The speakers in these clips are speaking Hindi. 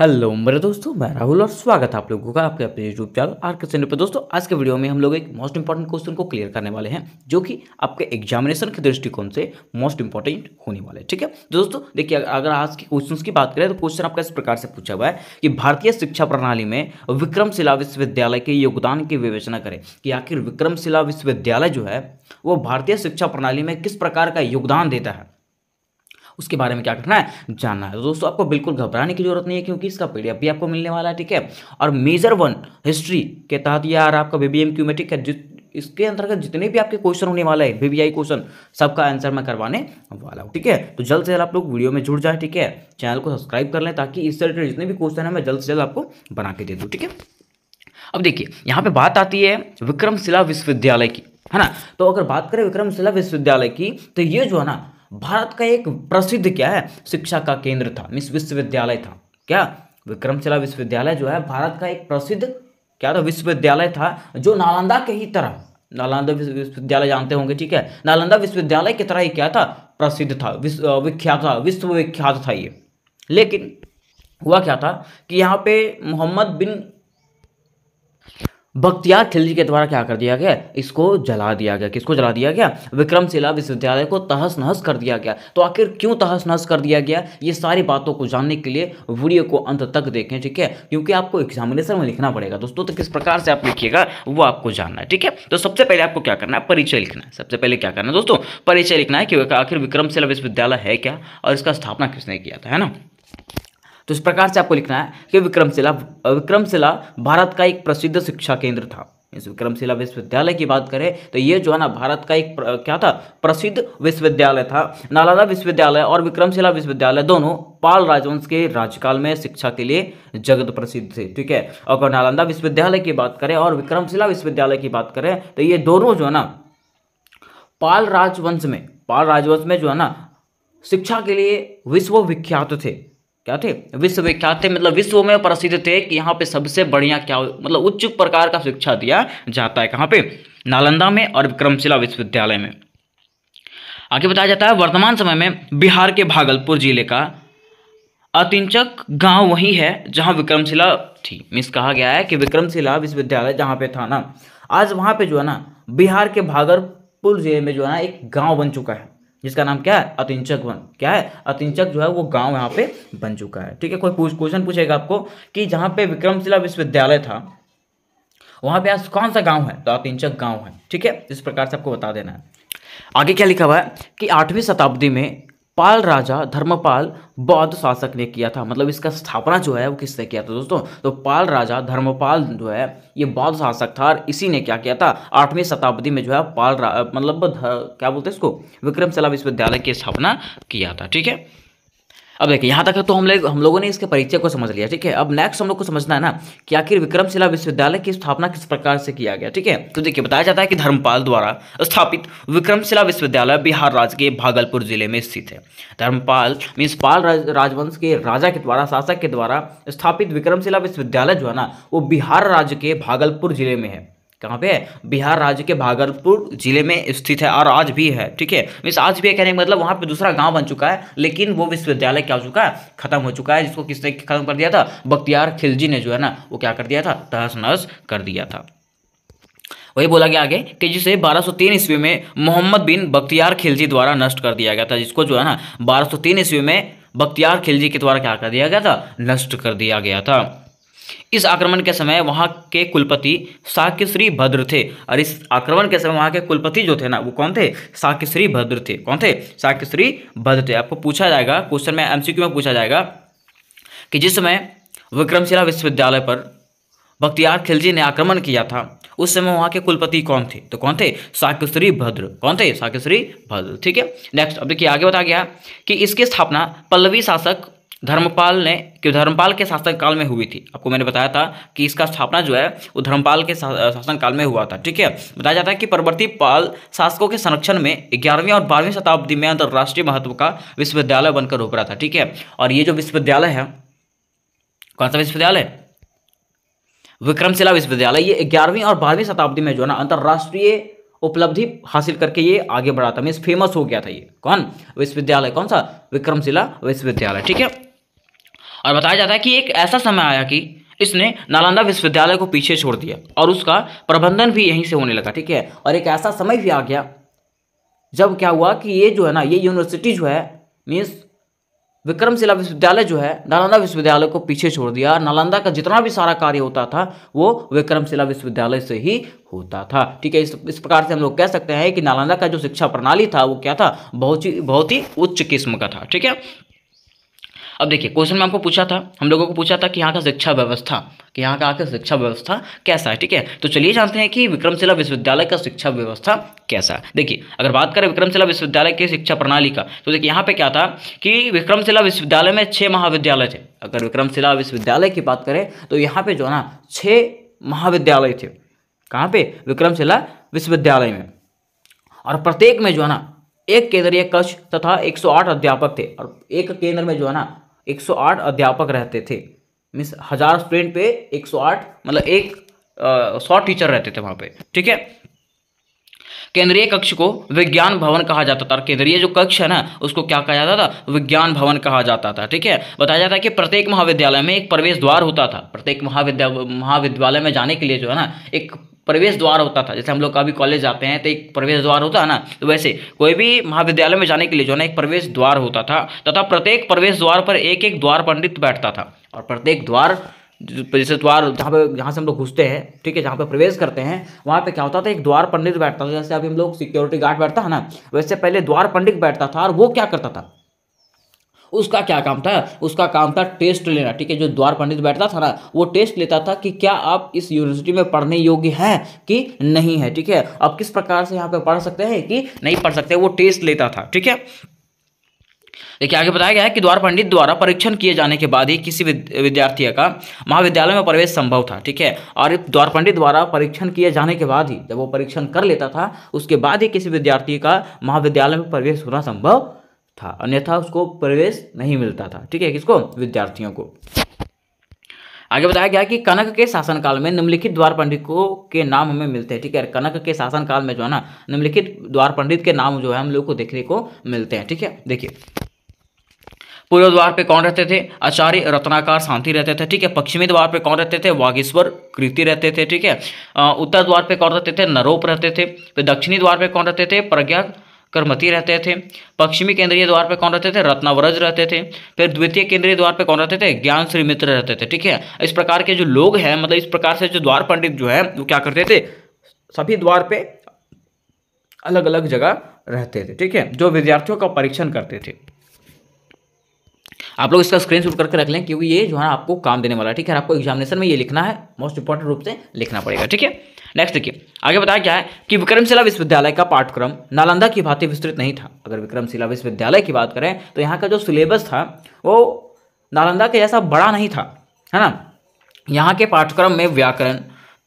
हेलो मेरे दोस्तों मैं राहुल और स्वागत है आप लोगों का आपके अपने YouTube channel R K channel पर दोस्तों आज के वीडियो में हम लोग एक मोस्ट इंपॉर्टेंट क्वेश्चन को क्लियर करने वाले हैं जो कि आपके एग्जामिनेशन के दृष्टिकोण से मोस्ट इंपॉर्टेंट होने वाले ठीक है तो दोस्तों देखिए अगर आज के क्वेश्चन की बात करें तो क्वेश्चन आपका इस प्रकार से पूछा हुआ है कि भारतीय शिक्षा प्रणाली में विक्रमशिला विश्वविद्यालय के योगदान की विवेचना करें कि आखिर विक्रमशिला विश्वविद्यालय जो है वो भारतीय शिक्षा प्रणाली में किस प्रकार का योगदान देता है उसके बारे में क्या करना है जानना है तो दोस्तों आपको बिल्कुल घबराने की जरूरत नहीं है क्योंकि इसका पीडीएफ भी आपको मिलने वाला है ठीक है और मेजर वन हिस्ट्री के तहत यार आपका बीबीएम क्यूमेटिक है इसके अंतर्गत जितने भी आपके क्वेश्चन होने वाला है बीबीआई क्वेश्चन सबका आंसर मैं करवाने वाला हूँ ठीक है तो जल्द से जल्द आप लोग वीडियो में जुड़ जाए ठीक है चैनल को सब्सक्राइब कर लें ताकि इस रिलेटेड जितने भी क्वेश्चन है मैं जल्द से जल्द आपको बना के दे दूँ ठीक है अब देखिए यहाँ पे बात आती है विक्रमशिला विश्वविद्यालय की है ना तो अगर बात करें विक्रमशिला विश्वविद्यालय की तो ये जो है ना भारत का एक प्रसिद्ध क्या है शिक्षा का केंद्र था मिस विश्वविद्यालय था क्या विक्रमशिला विश्वविद्यालय जो है भारत का एक प्रसिद्ध क्या था विश्वविद्यालय था जो नालंदा के ही तरह नालंदा विश्वविद्यालय जानते होंगे ठीक है नालंदा विश्वविद्यालय की तरह ही क्या था प्रसिद्ध था विश्व विख्यात था विश्वविख्यात था ये लेकिन हुआ क्या था कि यहाँ पे मोहम्मद बिन बख्तियार खिलजी के द्वारा क्या कर दिया गया इसको जला दिया गया किसको जला दिया गया विक्रमशिला विश्वविद्यालय को तहस नहस कर दिया गया तो आखिर क्यों तहस नहस कर दिया गया ये सारी बातों को जानने के लिए वीडियो को अंत तक देखें ठीक है क्योंकि आपको एग्जामिनेशन में लिखना पड़ेगा दोस्तों तो किस प्रकार से आप लिखिएगा वो आपको जानना है ठीक है तो सबसे पहले आपको क्या करना है परिचय लिखना है सबसे पहले क्या करना है दोस्तों परिचय लिखना है कि आखिर विक्रमशिला विश्वविद्यालय है क्या और इसका स्थापना किसने किया था है ना तो इस प्रकार से आपको लिखना है कि विक्रमशिला विक्रमशिला भारत का एक प्रसिद्ध शिक्षा केंद्र था इस विक्रमशिला विश्वविद्यालय की बात करें तो ये जो है ना भारत का एक प्र, क्या था प्रसिद्ध विश्वविद्यालय था नालंदा विश्वविद्यालय और विक्रमशिला विश्वविद्यालय दोनों पाल राजवंश के राज्यकाल में शिक्षा के लिए जगत प्रसिद्ध थे ठीक है अगर नालंदा विश्वविद्यालय की बात करें और विक्रमशिला विश्वविद्यालय की बात करें तो ये दोनों जो है ना पाल राजवंश में पाल राजवंश में जो है ना शिक्षा के लिए विश्वविख्यात थे क्या थे विश्वविख्यात थे मतलब विश्व में प्रसिद्ध थे कि यहाँ पे सबसे बढ़िया क्या मतलब उच्च प्रकार का शिक्षा दिया जाता है कहाँ पे नालंदा में और विक्रमशिला विश्वविद्यालय में आगे बताया जाता है वर्तमान समय में बिहार के भागलपुर जिले का अतिंचक गांव वही है जहां विक्रमशिला थी मिस कहा गया है कि विक्रमशिला विश्वविद्यालय जहां पे था ना आज वहां पे जो है ना बिहार के भागलपुर जिले में जो है ना एक गांव बन चुका है जिसका नाम क्या है अतिंचक वन क्या है अतिंचक जो है वो गांव यहाँ पे बन चुका है ठीक है कोई पूछ क्वेश्चन पूछेगा आपको कि जहाँ पे विक्रमशिला विश्वविद्यालय था वहाँ पे आज कौन सा गांव है तो अतिंचक गांव है ठीक है इस प्रकार से आपको बता देना है आगे क्या लिखा हुआ है कि आठवीं शताब्दी में पाल राजा धर्मपाल बौद्ध शासक ने किया था मतलब इसका स्थापना जो है वो किसने किया था दोस्तों तो पाल राजा धर्मपाल जो है ये बौद्ध शासक था और इसी ने क्या किया था आठवीं शताब्दी में जो है पाल मतलब क्या बोलते हैं इसको विक्रमशिला विश्वविद्यालय की स्थापना किया था ठीक है अब देखिए यहाँ तक तो हम लोग हम लोगों ने इसके परिचय को समझ लिया ठीक है अब नेक्स्ट हम लोग को समझना है ना कि आखिर विक्रमशिला विश्वविद्यालय की स्थापना किस प्रकार से किया गया ठीक है तो देखिए बताया जाता है कि धर्मपाल द्वारा स्थापित विक्रमशिला विश्वविद्यालय बिहार राज्य के भागलपुर जिले में स्थित है धर्मपाल मीन्स पाल राजवंश के राजा के द्वारा शासक के द्वारा स्थापित विक्रमशिला विश्वविद्यालय जो है ना वो बिहार राज्य के भागलपुर जिले में है कहाँ पे बिहार राज्य के भागलपुर जिले में स्थित है और आज भी है ठीक है मीन्स आज भी है कहने का मतलब वहाँ पे दूसरा गांव बन चुका है लेकिन वो विश्वविद्यालय क्या हो चुका है खत्म हो चुका है जिसको किसने खत्म कर दिया था बख्तियार खिलजी ने जो है ना वो क्या कर दिया था तहस नहस कर दिया था वही बोला गया आगे कि जिसे 1203 ईस्वी में मोहम्मद बिन बख्तियार खिलजी द्वारा नष्ट कर दिया गया था जिसको जो है ना 1203 ईस्वी में बख्तियार खिलजी के द्वारा क्या कर दिया गया था नष्ट कर दिया गया था इस आक्रमण के समय वहाँ के कुलपति साकेश्री भद्र थे और इस आक्रमण के समय वहाँ के कुलपति जो थे ना वो कौन थे साकेश्री भद्र थे कौन थे साकेश्री भद्र थे आपको पूछा जाएगा क्वेश्चन में एमसीक्यू में पूछा जाएगा कि जिस समय विक्रमशिला विश्वविद्यालय पर बख्तियार खिलजी ने आक्रमण किया था उस समय वहाँ के कुलपति कौन थे तो कौन थे साकेश्री भद्र कौन थे साकेश्री भद्र ठीक है नेक्स्ट अब देखिए आगे बता गया कि इसकी स्थापना पल्लवी शासक धर्मपाल ने कि धर्मपाल के शासनकाल में हुई थी आपको मैंने बताया था कि इसका स्थापना जो है वो धर्मपाल के शासनकाल में हुआ था ठीक है बताया जाता है कि परवर्ती पाल शासकों के संरक्षण में ग्यारहवीं और बारहवीं शताब्दी में अंतर्राष्ट्रीय महत्व का विश्वविद्यालय बनकर उभरा था ठीक है और ये जो विश्वविद्यालय है कौन सा विश्वविद्यालय विक्रमशिला विश्वविद्यालय ये ग्यारहवीं और बारहवीं शताब्दी में जो है ना अंतर्राष्ट्रीय उपलब्धि हासिल करके ये आगे बढ़ा था मीन्स फेमस हो गया था ये कौन विश्वविद्यालय कौन सा विक्रमशिला विश्वविद्यालय ठीक है और बताया जाता है कि एक ऐसा समय आया कि इसने नालंदा विश्वविद्यालय को पीछे छोड़ दिया और उसका प्रबंधन भी यहीं से होने लगा ठीक है और एक ऐसा समय भी आ गया जब क्या हुआ कि ये जो है ना ये यूनिवर्सिटी जो है मीन्स विक्रमशिला विश्वविद्यालय जो है नालंदा विश्वविद्यालय को पीछे छोड़ दिया नालंदा का जितना भी सारा कार्य होता था वो विक्रमशिला विश्वविद्यालय से ही होता था ठीक है इस इस प्रकार से हम लोग कह सकते हैं कि नालंदा का जो शिक्षा प्रणाली था वो क्या था बहुत ही बहुत ही उच्च किस्म का था ठीक है अब देखिए क्वेश्चन में आपको पूछा था हम लोगों को पूछा था कि यहाँ का शिक्षा व्यवस्था कि यहाँ का आकर शिक्षा व्यवस्था कैसा है ठीक है तो चलिए जानते हैं कि विक्रमशिला विश्वविद्यालय का शिक्षा व्यवस्था कैसा है देखिए अगर बात करें विक्रमशिला विश्वविद्यालय की शिक्षा प्रणाली का तो देखिए यहाँ पे क्या था कि विक्रमशिला विश्वविद्यालय में छः महाविद्यालय थे अगर विक्रमशिला विश्वविद्यालय की बात करें तो यहाँ पे जो है ना छः महाविद्यालय थे कहाँ पे विक्रमशिला विश्वविद्यालय में और प्रत्येक में जो है ना एक केंद्रीय कक्ष तथा 108 अध्यापक थे और एक केंद्र में जो है ना 108 अध्यापक रहते थे मीन्स हजार स्टूडेंट पे 108 मतलब एक सौ टीचर रहते थे वहाँ पे ठीक है केंद्रीय कक्ष को विज्ञान भवन कहा जाता था और केंद्रीय जो कक्ष है ना उसको क्या कहा जाता था विज्ञान भवन कहा जाता था ठीक है बताया जाता है कि प्रत्येक महाविद्यालय में एक प्रवेश द्वार होता था प्रत्येक महाविद्यालय महाविद्यालय में जाने के लिए जो है ना एक प्रवेश द्वार होता था जैसे हम लोग कभी कॉलेज जाते हैं तो एक प्रवेश द्वार होता है ना तो वैसे कोई भी महाविद्यालय में जाने के लिए जो ना एक प्रवेश द्वार होता था तथा प्रत्येक प्रवेश द्वार पर एक एक द्वार पंडित बैठता था और प्रत्येक द्वार जैसे द्वार जहाँ पे जहाँ से हम लोग घुसते हैं ठीक है जहाँ पे प्रवेश करते हैं वहाँ पे क्या होता था एक द्वार पंडित बैठता था जैसे अभी हम लोग सिक्योरिटी गार्ड बैठता है ना वैसे पहले द्वार पंडित बैठता था और वो क्या करता था उसका क्या काम था उसका काम था टेस्ट लेना ठीक है जो द्वार पंडित बैठता था ना वो टेस्ट लेता था कि क्या आप इस यूनिवर्सिटी में पढ़ने योग्य हैं कि नहीं है ठीक है अब किस प्रकार से यहाँ पे पढ़ सकते हैं कि नहीं पढ़ सकते वो टेस्ट लेता था ठीक है देखिए आगे बताया गया है कि द्वार पंडित द्वारा परीक्षण किए जाने के बाद ही किसी विद्यार्थी का महाविद्यालय में प्रवेश संभव था ठीक है और द्वार पंडित द्वारा परीक्षण किए जाने के बाद ही जब वो परीक्षण कर लेता था उसके बाद ही किसी विद्यार्थी का महाविद्यालय में प्रवेश होना संभव था अन्यथा उसको प्रवेश नहीं मिलता था ठीक है किसको विद्यार्थियों को आगे बताया गया कि कनक के शासनकाल में निम्नलिखित द्वार पंडितों के नाम हमें मिलते हैं ठीक है कनक के शासनकाल में जो है ना निम्नलिखित द्वार पंडित के नाम जो है हम लोग को देखने को मिलते हैं ठीक है देखिए पूर्व द्वार पे कौन रहते थे आचार्य रत्नाकार शांति रहते थे ठीक है पश्चिमी द्वार पे कौन रहते थे वागेश्वर कृति रहते थे ठीक है उत्तर द्वार पे कौन रहते थे नरोप रहते थे फिर दक्षिणी द्वार पे कौन रहते थे प्रज्ञा करमती रहते थे पश्चिमी केंद्रीय द्वार पर कौन रहते थे रत्नावरज रहते थे फिर द्वितीय केंद्रीय द्वार पर कौन रहते थे ज्ञान श्री मित्र रहते थे ठीक है इस प्रकार के जो लोग हैं मतलब इस प्रकार से जो द्वार पंडित जो है वो क्या करते थे सभी द्वार पे अलग अलग जगह रहते थे ठीक है जो विद्यार्थियों का परीक्षण करते थे आप लोग इसका स्क्रीन शूट करके रख लें क्योंकि ये जो है आपको काम देने वाला है ठीक है आपको एग्जामिनेशन में ये लिखना है मोस्ट इंपॉर्टेंट रूप से लिखना पड़ेगा ठीक है नेक्स्ट देखिए आगे बताया क्या है कि विक्रमशिला विश्वविद्यालय का पाठ्यक्रम नालंदा की भांति विस्तृत नहीं था अगर विक्रमशिला विश्वविद्यालय की बात करें तो यहाँ का जो सिलेबस था वो नालंदा के जैसा बड़ा नहीं था है ना यहाँ के पाठ्यक्रम में व्याकरण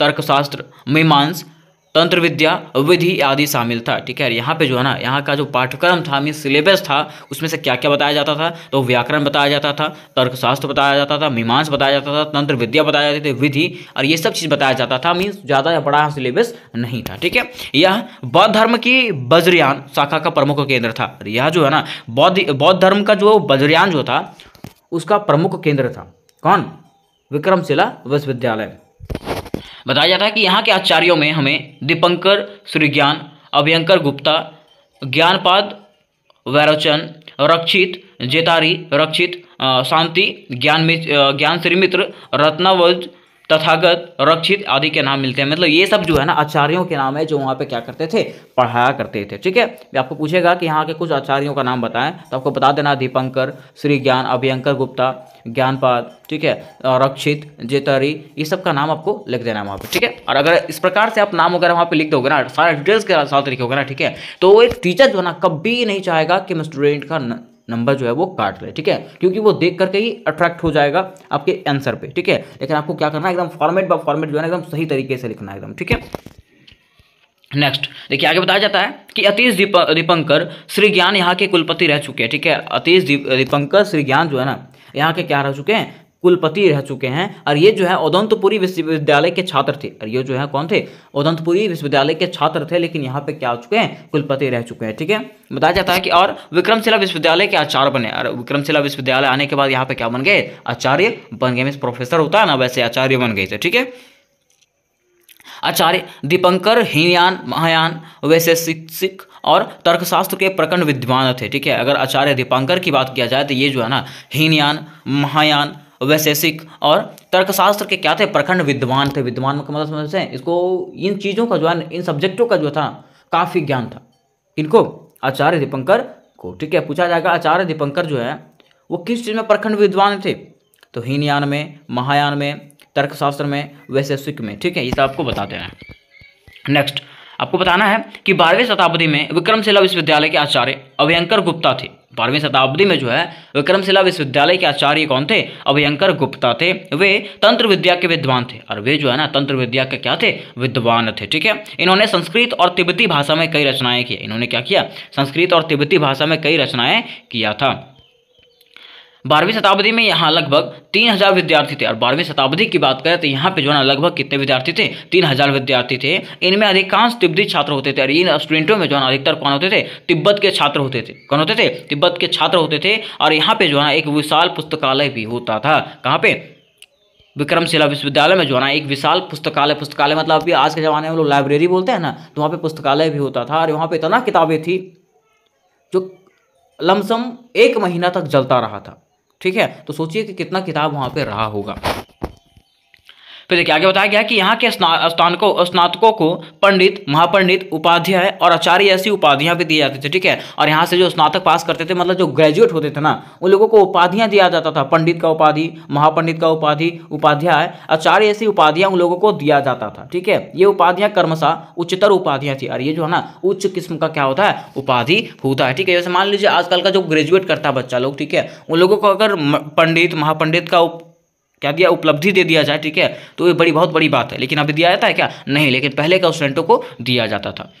तर्कशास्त्र मीमांस तंत्र विद्या विधि आदि शामिल था ठीक है यहाँ पे जो है ना यहाँ का जो पाठ्यक्रम था मीन सिलेबस था उसमें से क्या क्या बताया जाता था तो व्याकरण बताया जाता था तर्कशास्त्र बताया जाता था मीमांस बताया जाता था तंत्र विद्या बताया जाती थी विधि और ये सब चीज़ बताया जाता था मीन्स ज़्यादा या बड़ा सिलेबस नहीं था ठीक है यह बौद्ध धर्म की बज्रयान शाखा का प्रमुख केंद्र था यह जो है ना बौद्ध बौद्ध धर्म का जो बज्रयान जो था उसका प्रमुख केंद्र था कौन विक्रमशिला विश्वविद्यालय बताया जाता है कि यहाँ के आचार्यों में हमें दीपंकर सूर्यज्ञान अभ्यंकर गुप्ता ज्ञानपाद वैरोचन रक्षित जेतारी रक्षित शांति ज्ञान ज्ञान श्रीमित्र रत्नावज तथागत रक्षित आदि के नाम मिलते हैं मतलब ये सब जो है ना आचार्यों के नाम है जो वहाँ पे क्या करते थे पढ़ाया करते थे ठीक है आपको पूछेगा कि यहाँ के कुछ आचार्यों का नाम बताएं तो आपको बता देना दीपंकर श्री ज्ञान अभियंकर गुप्ता ज्ञानपाद ठीक है रक्षित जेतरी ये सब का नाम आपको लिख देना है वहाँ पर ठीक है और अगर इस प्रकार से आप नाम वगैरह वहाँ पर लिख दोगे ना सारे डिटेल्स के साथ लिखोगे ना ठीक है तो एक टीचर जो है ना कभी नहीं चाहेगा कि मैं स्टूडेंट का नंबर जो है वो काट ले ठीक है क्योंकि वो देख करके ही अट्रैक्ट हो जाएगा आपके आंसर पे ठीक है लेकिन आपको क्या करना है एकदम फॉर्मेट बाय फॉर्मेट जो है ना एकदम सही तरीके से लिखना है एकदम ठीक है नेक्स्ट देखिए आगे बताया जाता है कि अतीश दीप दीपंकर श्री ज्ञान यहाँ के कुलपति रह चुके हैं ठीक है अतीश दीपंकर श्री ज्ञान जो है ना यहाँ के क्या रह चुके हैं कुलपति रह चुके हैं और ये जो है उदंतपुरी विश्वविद्यालय के छात्र थे और ये जो है कौन थे उदंतपुरी विश्वविद्यालय के छात्र थे लेकिन यहाँ पे क्या हो चुके हैं कुलपति रह चुके हैं ठीक है बताया जाता है कि और विक्रमशिला विश्वविद्यालय के आचार्य बने और विक्रमशिला विश्वविद्यालय आने के बाद यहाँ पे क्या बन गए आचार्य बन गए मीन प्रोफेसर होता है ना वैसे आचार्य बन गए थे ठीक है आचार्य दीपंकर हीनयान महायान वैसे शिक्षिक और तर्कशास्त्र के प्रखंड विद्वान थे ठीक है अगर आचार्य दीपांकर की बात किया जाए तो ये जो है ना हीनयान महायान वैशेषिक और तर्कशास्त्र के क्या थे प्रखंड विद्वान थे विद्वान का मतलब समझते हैं इसको इन चीज़ों का जो है इन सब्जेक्टों का जो था काफ़ी ज्ञान था इनको आचार्य दीपंकर को ठीक है पूछा जाएगा आचार्य दीपंकर जो है वो किस चीज़ में प्रखंड विद्वान थे तो हीनयान में महायान में तर्कशास्त्र में वैशेषिक में ठीक है ये सब आपको बता देना है नेक्स्ट आपको बताना है कि बारहवीं शताब्दी में विक्रमशिला विश्वविद्यालय के आचार्य अभयंकर गुप्ता थे बारहवीं शताब्दी में जो है विक्रमशिला विश्वविद्यालय के आचार्य कौन थे अभयंकर गुप्ता थे वे तंत्र विद्या के विद्वान थे और वे जो है ना तंत्र विद्या के क्या थे विद्वान थे ठीक है इन्होंने संस्कृत और तिब्बती भाषा में कई रचनाएं की इन्होंने क्या किया संस्कृत और तिब्बती भाषा में कई रचनाएं किया था बारहवीं शताब्दी में यहाँ लगभग तीन हजार विद्यार्थी थे और बारहवीं शताब्दी की बात करें तो यहाँ पे जो ना लगभग कितने विद्यार्थी थे तीन हजार विद्यार्थी थे इनमें अधिकांश तिब्बती छात्र होते थे और इन स्टूडेंटों में जो है अधिकतर कौन होते थे तिब्बत के छात्र होते थे कौन होते थे तिब्बत के छात्र होते थे और यहाँ पे जो है एक विशाल पुस्तकालय भी होता था कहाँ पे विक्रमशिला विश्वविद्यालय में जो है ना एक विशाल पुस्तकालय पुस्तकालय मतलब अभी आज के ज़माने में लोग लाइब्रेरी बोलते हैं ना तो वहाँ पे पुस्तकालय भी होता था और वहाँ पे इतना किताबें थी जो लमसम एक महीना तक जलता रहा था ठीक है तो सोचिए कि कितना किताब वहाँ पर रहा होगा फिर देखिए आगे बताया गया कि यहाँ के स्नातकों स्नातकों को पंडित महापंडित उपाध्याय और आचार्य ऐसी उपाधियाँ भी दी जाती थी ठीक है और यहाँ से जो स्नातक पास करते थे मतलब जो ग्रेजुएट होते थे ना उन लोगों को उपाधियाँ दिया जाता था पंडित का उपाधि महापंडित का उपाधि उपाध्याय आचार्य ऐसी उपाधियाँ उन लोगों को दिया जाता था ठीक है ये उपाधियाँ कर्मशा उच्चतर उपाधियाँ थी और ये जो है ना उच्च किस्म का क्या होता है उपाधि होता है ठीक है जैसे मान लीजिए आजकल का जो ग्रेजुएट करता है बच्चा लोग ठीक है उन लोगों को अगर पंडित महापंडित का क्या दिया उपलब्धि दे दिया जाए ठीक है तो ये बड़ी बहुत बड़ी बात है लेकिन अभी दिया जाता है क्या नहीं लेकिन पहले का स्टूडेंटों को दिया जाता था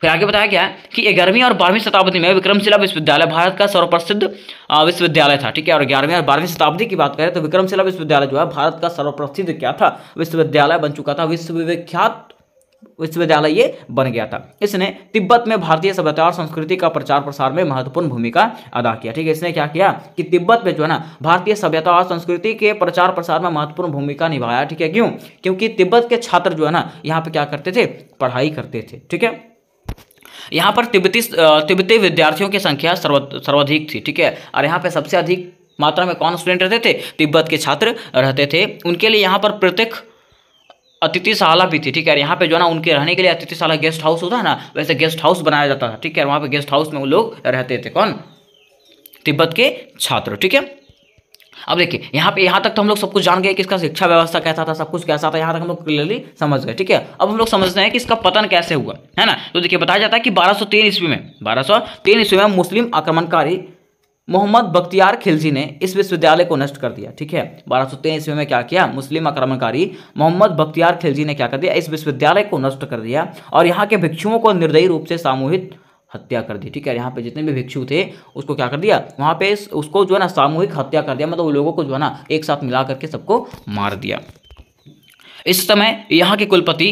फिर आगे बताया गया कि ग्यारहवीं और बारहवीं शताब्दी में विक्रमशिला विश्वविद्यालय भारत का सर्वप्रसिद्ध विश्वविद्यालय था ठीक है और ग्यारहवीं और बारहवीं शताब्दी की बात करें तो विक्रमशिला विश्वविद्यालय जो है भारत का सर्वप्रसिद्ध क्या था विश्वविद्यालय बन चुका था विश्वविख्यात विश्वविद्यालय ये बन गया था इसने तिब्बत में भारतीय सभ्यता और संस्कृति का प्रचार प्रसार में महत्वपूर्ण भूमिका अदा किया ठीक है इसने क्या किया कि तिब्बत में जो है ना भारतीय सभ्यता और संस्कृति के प्रचार प्रसार में महत्वपूर्ण भूमिका निभाया ठीक है क्यों क्योंकि तिब्बत के छात्र जो है ना यहाँ पे क्या करते थे पढ़ाई करते थे ठीक है यहाँ पर तिब्बती तिब्बती विद्यार्थियों की संख्या सर्व सर्वाधिक थी ठीक है और यहाँ पे सबसे अधिक मात्रा में कौन स्टूडेंट रहते थे तिब्बत के छात्र रहते थे उनके लिए यहाँ पर प्रत्येक अतिथिशाला भी थी ठीक है यहाँ पे जो है ना उनके रहने के लिए अतिथिशाला गेस्ट हाउस होता है ना वैसे गेस्ट हाउस बनाया जाता था ठीक है वहाँ पे गेस्ट हाउस में वो लोग रहते थे कौन तिब्बत के छात्र ठीक है अब देखिए यहाँ पे यहाँ तक तो हम लोग सब कुछ जान गए कि इसका शिक्षा व्यवस्था कैसा था सब कुछ कैसा था यहाँ तक हम लोग क्लियरली समझ गए ठीक है अब हम लोग समझते हैं कि इसका पतन कैसे हुआ है ना तो देखिए बताया जाता है कि 1203 ईस्वी में 1203 ईस्वी में मुस्लिम आक्रमणकारी मोहम्मद बख्तियार खिलजी ने इस विश्वविद्यालय को नष्ट कर दिया ठीक है बारह सौ तेईस ईस्वी में क्या किया मुस्लिम आक्रमणकारी मोहम्मद बख्तियार खिलजी ने क्या कर दिया इस विश्वविद्यालय को नष्ट कर दिया और यहाँ के भिक्षुओं को निर्दयी रूप से सामूहिक हत्या कर दी ठीक है यहाँ पे जितने भी भिक्षु थे उसको क्या कर दिया वहाँ पे उसको जो है ना सामूहिक हत्या कर दिया मतलब लोगों को जो है ना एक साथ मिला करके सबको मार दिया इस समय यहाँ के कुलपति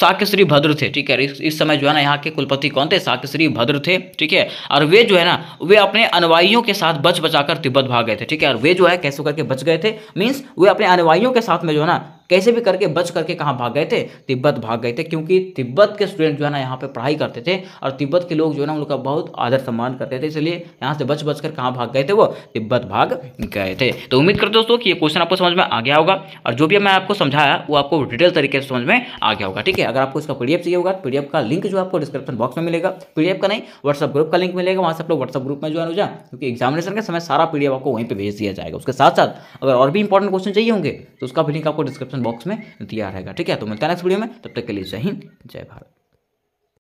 शाक्य भद्र थे ठीक है इस समय जो है ना यहाँ के कुलपति कौन थे शाक्य भद्र थे ठीक है और वे जो है ना वे अपने अनुवाइयों के साथ बच बचाकर तिब्बत भाग गए थे ठीक है और वे जो है कैसे करके बच गए थे मीन्स वे अपने अनुवाइयों के साथ में जो है ना कैसे भी करके बच करके कहाँ भाग गए थे तिब्बत भाग गए थे क्योंकि तिब्बत के स्टूडेंट जो है ना यहाँ पे पढ़ाई करते थे और तिब्बत के लोग जो है ना उनका बहुत आदर सम्मान करते थे इसलिए यहाँ से बच बच कर कहाँ भाग गए थे वो तिब्बत भाग गए थे तो उम्मीद करते दोस्तों कि ये क्वेश्चन आपको समझ में आ गया होगा और जो भी मैं आपको समझाया वो आपको डिटेल तरीके से समझ में आ गया होगा ठीक है अगर आपको इसका पीडीएफ चाहिए होगा पीडीएफ का लिंक जो आपको डिस्क्रिप्शन बॉक्स में मिलेगा पीडीएफ का नहीं व्हाट्सअप ग्रुप का लिंक मिलेगा वहाँ से आप लोग व्हाट्सअप ग्रुप में ज्वाइन हो जाए क्योंकि एग्जामिनेशन के समय सारा पीडीएफ आपको वहीं पर भेज दिया जाएगा उसके साथ साथ अगर और भी इंपॉर्टेंट क्वेश्चन चाहिए होंगे तो उसका भी लिंक आपको डिस्क्रिप्शन डिस्क्रिप्शन बॉक्स में दिया रहेगा ठीक है तो मिलता है नेक्स्ट वीडियो में तब तक के लिए जय हिंद जय भारत